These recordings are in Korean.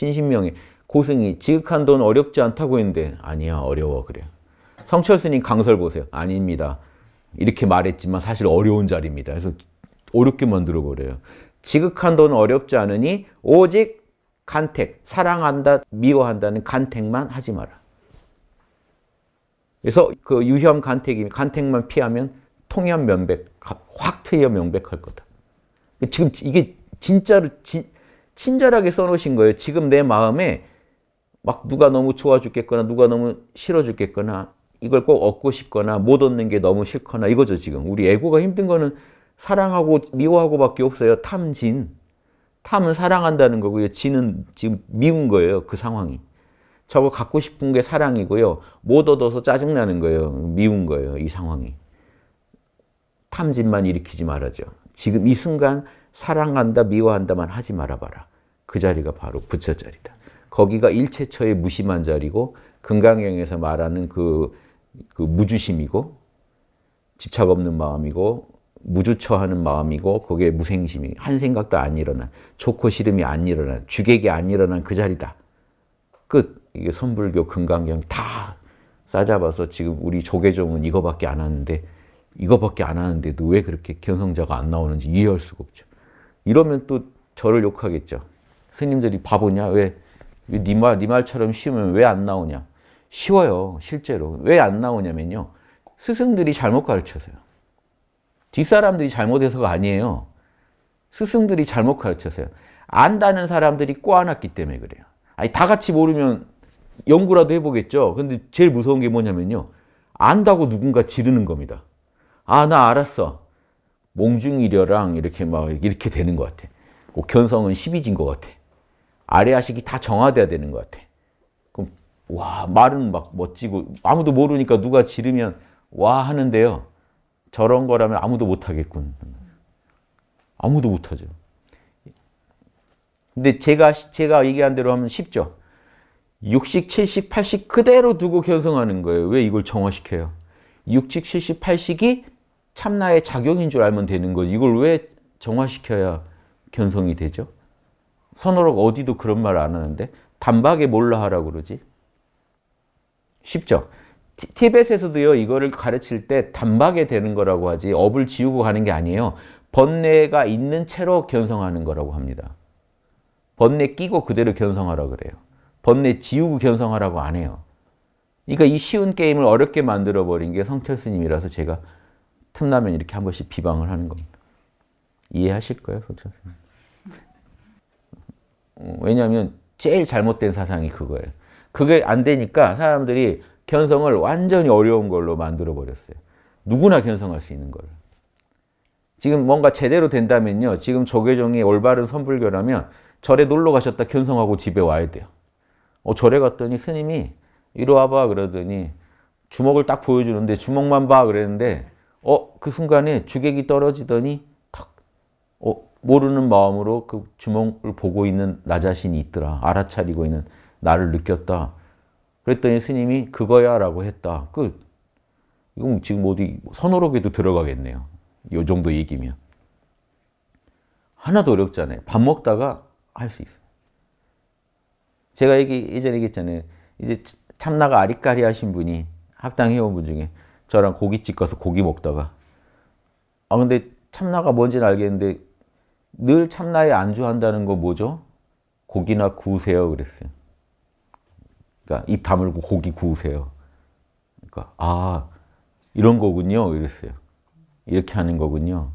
신신명이 고승이 지극한 돈 어렵지 않다고 했는데 아니야 어려워 그래. 성철스님 강설 보세요. 아닙니다. 이렇게 말했지만 사실 어려운 자리입니다. 그래서 어렵게 만들어버려요. 지극한 돈 어렵지 않으니 오직 간택, 사랑한다, 미워한다는 간택만 하지 마라. 그래서 그 유형 간택이 간택만 피하면 통현 명백, 확 트여 명백할 거다. 지금 이게 진짜로 진, 친절하게 써놓으신 거예요. 지금 내 마음에 막 누가 너무 좋아 죽겠거나 누가 너무 싫어 죽겠거나 이걸 꼭 얻고 싶거나 못 얻는 게 너무 싫거나 이거죠 지금. 우리 애고가 힘든 거는 사랑하고 미워하고밖에 없어요. 탐진. 탐은 사랑한다는 거고요. 진은 지금 미운 거예요. 그 상황이. 저거 갖고 싶은 게 사랑이고요. 못 얻어서 짜증나는 거예요. 미운 거예요. 이 상황이. 탐진만 일으키지 말아죠. 지금 이 순간 사랑한다, 미워한다만 하지 말아봐라. 그 자리가 바로 부처 자리다. 거기가 일체처의 무심한 자리고 금강경에서 말하는 그, 그 무주심이고 집착 없는 마음이고 무주처하는 마음이고 거기에 무생심이 한 생각도 안 일어난 좋고 싫음이 안 일어난 주객이 안 일어난 그 자리다. 끝. 이게 선불교 금강경 다 싸잡아서 지금 우리 조계종은 이거밖에 안 하는데 이거밖에 안 하는데도 왜 그렇게 견성자가 안 나오는지 이해할 수가 없죠. 이러면 또 저를 욕하겠죠. 스님들이 바보냐? 왜, 네 말, 네 말처럼 쉬우면 왜 안 나오냐? 쉬워요, 실제로. 왜 안 나오냐면요. 스승들이 잘못 가르쳐서요. 뒷사람들이 잘못해서가 아니에요. 스승들이 잘못 가르쳐서요. 안다는 사람들이 꽈놨기 때문에 그래요. 아니, 다 같이 모르면 연구라도 해보겠죠. 근데 제일 무서운 게 뭐냐면요. 안다고 누군가 지르는 겁니다. 아, 나 알았어. 몽중이려랑 이렇게 막 이렇게 되는 것 같아. 옥현성은 1 2진것 같아. 아래아식이 다 정화돼야 되는 것 같아. 그럼 와 말은 막 멋지고 아무도 모르니까 누가 지르면 와 하는데요. 저런 거라면 아무도 못하겠군. 아무도 못하죠. 근데 제가 제가 얘기한 대로 하면 쉽죠. 60, 70, 80 그대로 두고 견성하는 거예요. 왜 이걸 정화시켜요? 60, 70, 80이 참나의 작용인 줄 알면 되는 거지. 이걸 왜 정화시켜야 견성이 되죠? 선어록 어디도 그런 말 안 하는데 단박에 몰라 하라고 그러지. 쉽죠? 티벳에서도요 이거를 가르칠 때 단박에 되는 거라고 하지 업을 지우고 가는 게 아니에요. 번뇌가 있는 채로 견성하는 거라고 합니다. 번뇌 끼고 그대로 견성하라 그래요. 번뇌 지우고 견성하라고 안 해요. 그러니까 이 쉬운 게임을 어렵게 만들어버린 게 성철스님이라서 제가 틈나면 이렇게 한 번씩 비방을 하는 겁니다. 이해하실 거예요, 솔직히. 어, 왜냐하면 제일 잘못된 사상이 그거예요. 그게 안 되니까 사람들이 견성을 완전히 어려운 걸로 만들어 버렸어요. 누구나 견성할 수 있는 걸. 지금 뭔가 제대로 된다면요. 지금 조계종이 올바른 선불교라면 절에 놀러 가셨다 견성하고 집에 와야 돼요. 어, 절에 갔더니 스님이 이리 와봐 그러더니 주먹을 딱 보여주는데 주먹만 봐 그랬는데 어, 그 순간에 주객이 떨어지더니 탁, 어, 모르는 마음으로 그 주먹을 보고 있는 나 자신이 있더라. 알아차리고 있는 나를 느꼈다. 그랬더니 스님이 그거야 라고 했다. 끝. 이건 지금 어디 선호록에도 들어가겠네요. 요 정도 얘기면. 하나도 어렵지 않아요. 밥 먹다가 할 수 있어요. 제가 얘기, 예전에 얘기했잖아요. 이제 참나가 아리까리 하신 분이 학당 회원분 중에 저랑 고깃집 가서 고기 먹다가 아 근데 참나가 뭔지는 알겠는데 늘 참나에 안주한다는 거 뭐죠? 고기나 구우세요 그랬어요. 그러니까 입 다물고 고기 구우세요. 그러니까 아 이런 거군요 이랬어요. 이렇게 하는 거군요.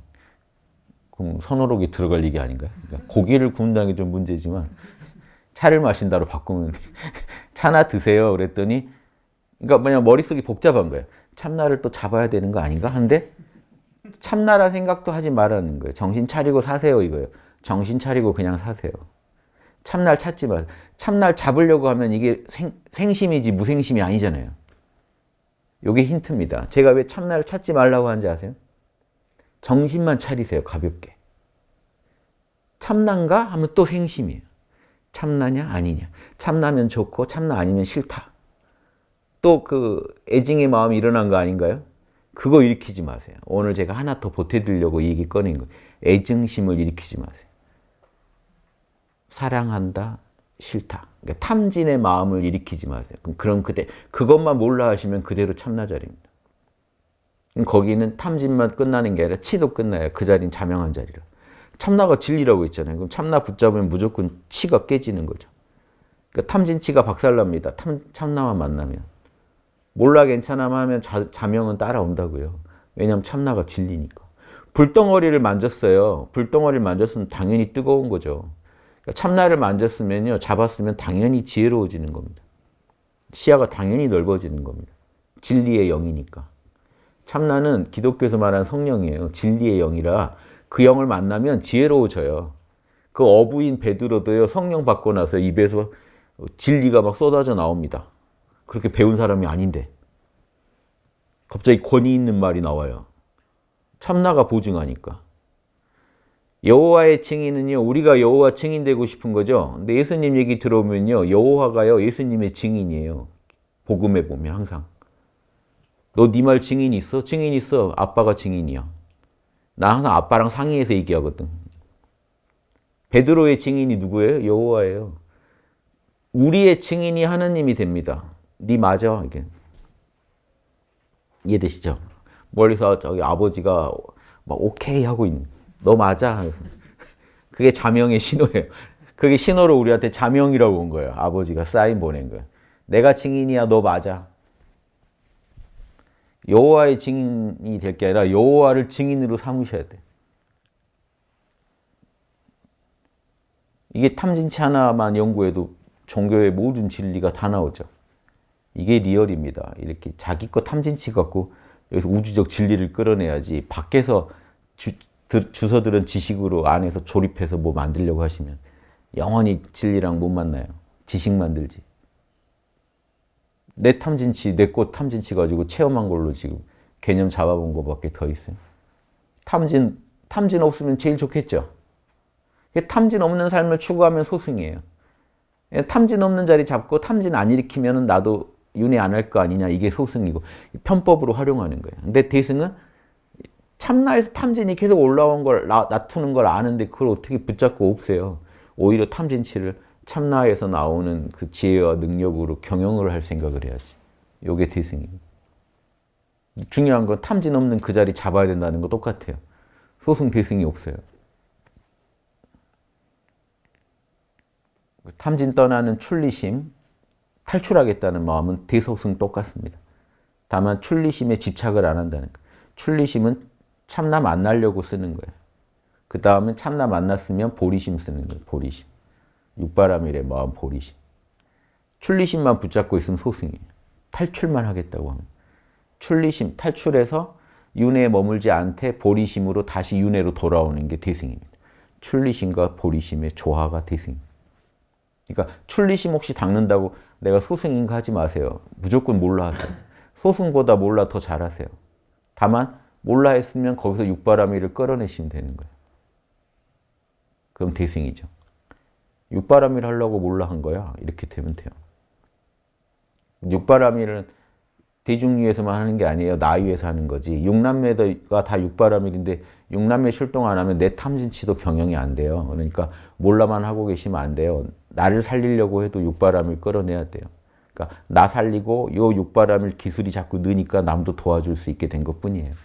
그럼 선호록이 들어갈 얘기 아닌가요? 그러니까 고기를 구운다는 게 좀 문제지만 차를 마신다로 바꾸면 차나 드세요 그랬더니 그러니까 뭐냐 머릿속이 복잡한 거예요. 참나를 또 잡아야 되는 거 아닌가 하는데 참나라 생각도 하지 말라는 거예요. 정신 차리고 사세요 이거예요. 정신 차리고 그냥 사세요. 참날 찾지 마세요. 참날 잡으려고 하면 이게 생, 생심이지 무생심이 아니잖아요. 요게 힌트입니다. 제가 왜 참날 찾지 말라고 하는지 아세요? 정신만 차리세요. 가볍게. 참난가? 하면 또 생심이에요. 참나냐? 아니냐. 참나면 좋고 참나 아니면 싫다. 또그 애증의 마음이 일어난 거 아닌가요? 그거 일으키지 마세요. 오늘 제가 하나 더 보태드리려고 얘기 꺼낸 거 애증심을 일으키지 마세요. 사랑한다, 싫다. 그러니까 탐진의 마음을 일으키지 마세요. 그럼, 그럼 그때 그것만 몰라 하시면 그대로 참나자리입니다. 거기는 탐진만 끝나는 게 아니라 치도 끝나요. 그 자리는 자명한 자리라. 참나가 진리라고 했잖아요. 그럼 참나 붙잡으면 무조건 치가 깨지는 거죠. 그러니까 탐진치가 박살납니다. 탐, 참나와 만나면. 몰라 괜찮아 하면 자, 자명은 따라온다고요. 왜냐면 참나가 진리니까. 불덩어리를 만졌어요. 불덩어리를 만졌으면 당연히 뜨거운 거죠. 그러니까 참나를 만졌으면요. 잡았으면 당연히 지혜로워지는 겁니다. 시야가 당연히 넓어지는 겁니다. 진리의 영이니까. 참나는 기독교에서 말하는 성령이에요. 진리의 영이라 그 영을 만나면 지혜로워져요. 그 어부인 베드로도요. 성령 받고 나서 입에서 진리가 막 쏟아져 나옵니다. 그렇게 배운 사람이 아닌데 갑자기 권위 있는 말이 나와요. 참나가 보증하니까. 여호와의 칭의는요. 우리가 여호와 칭인되고 싶은 거죠. 근데 예수님 얘기 들어보면요. 여호와가요. 예수님의 증인이에요. 복음에 보면 항상. 너 네 말 증인 있어? 증인 있어. 아빠가 증인이야. 나 항상 아빠랑 상의해서 얘기하거든. 베드로의 증인이 누구예요? 여호와예요. 우리의 증인이 하나님이 됩니다. 니 맞아. 이게 이해되시죠? 멀리서 저기 아버지가 막 오케이 하고 있는 너 맞아. 그게 자명의 신호예요. 그게 신호를 우리한테 자명이라고 온 거예요. 아버지가 사인 보낸 거예요. 내가 증인이야. 너 맞아. 여호와의 증인이 될 게 아니라 여호와를 증인으로 삼으셔야 돼. 이게 탐진치 하나만 연구해도 종교의 모든 진리가 다 나오죠. 이게 리얼입니다. 이렇게 자기 거 탐진치 갖고 여기서 우주적 진리를 끌어내야지 밖에서 주, 주서 들은 지식으로 안에서 조립해서 뭐 만들려고 하시면 영원히 진리랑 못 만나요. 지식 만들지. 내 탐진치, 내꽃 탐진치 가지고 체험한 걸로 지금 개념 잡아본 것밖에 더 있어요. 탐진, 탐진 없으면 제일 좋겠죠. 탐진 없는 삶을 추구하면 소승이에요. 예, 탐진 없는 자리 잡고 탐진 안 일으키면 나도 윤회 안 할 거 아니냐 이게 소승이고 편법으로 활용하는 거예요. 근데 대승은 참나에서 탐진이 계속 올라온 걸 나, 낮추는 걸 아는데 그걸 어떻게 붙잡고 없애요. 오히려 탐진치를 참나에서 나오는 그 지혜와 능력으로 경영을 할 생각을 해야지. 요게 대승입니다. 중요한 건 탐진 없는 그 자리 잡아야 된다는 거 똑같아요. 소승 대승이 없어요. 탐진 떠나는 출리심, 탈출하겠다는 마음은 대소승 똑같습니다. 다만 출리심에 집착을 안 한다는 거예요. 출리심은 참나 만나려고 쓰는 거예요. 그 다음에 참나 만났으면 보리심 쓰는 거예요. 보리심. 육바람일의 마음 보리심. 출리심만 붙잡고 있으면 소승이에요. 탈출만 하겠다고 하면. 출리심, 탈출해서 윤회에 머물지 않되 보리심으로 다시 윤회로 돌아오는 게 대승입니다. 출리심과 보리심의 조화가 대승입니다. 그러니까 출리심 혹시 닦는다고 내가 소승인가 하지 마세요. 무조건 몰라 하세요. 소승보다 몰라 더 잘하세요. 다만 몰라 했으면 거기서 육바람이를 끌어내시면 되는 거예요. 그럼 대승이죠. 육바람이 하려고 몰라 한 거야. 이렇게 되면 돼요. 육바람이는 대중위에서만 하는 게 아니에요. 나 위에서 하는 거지. 6남매가 다 육바라밀인데 6남매 출동 안 하면 내 탐진치도 경영이 안 돼요. 그러니까 몰라만 하고 계시면 안 돼요. 나를 살리려고 해도 육바람을 끌어내야 돼요. 그러니까 나 살리고 요 육바람을 기술이 자꾸 느니까 남도 도와줄 수 있게 된 것뿐이에요.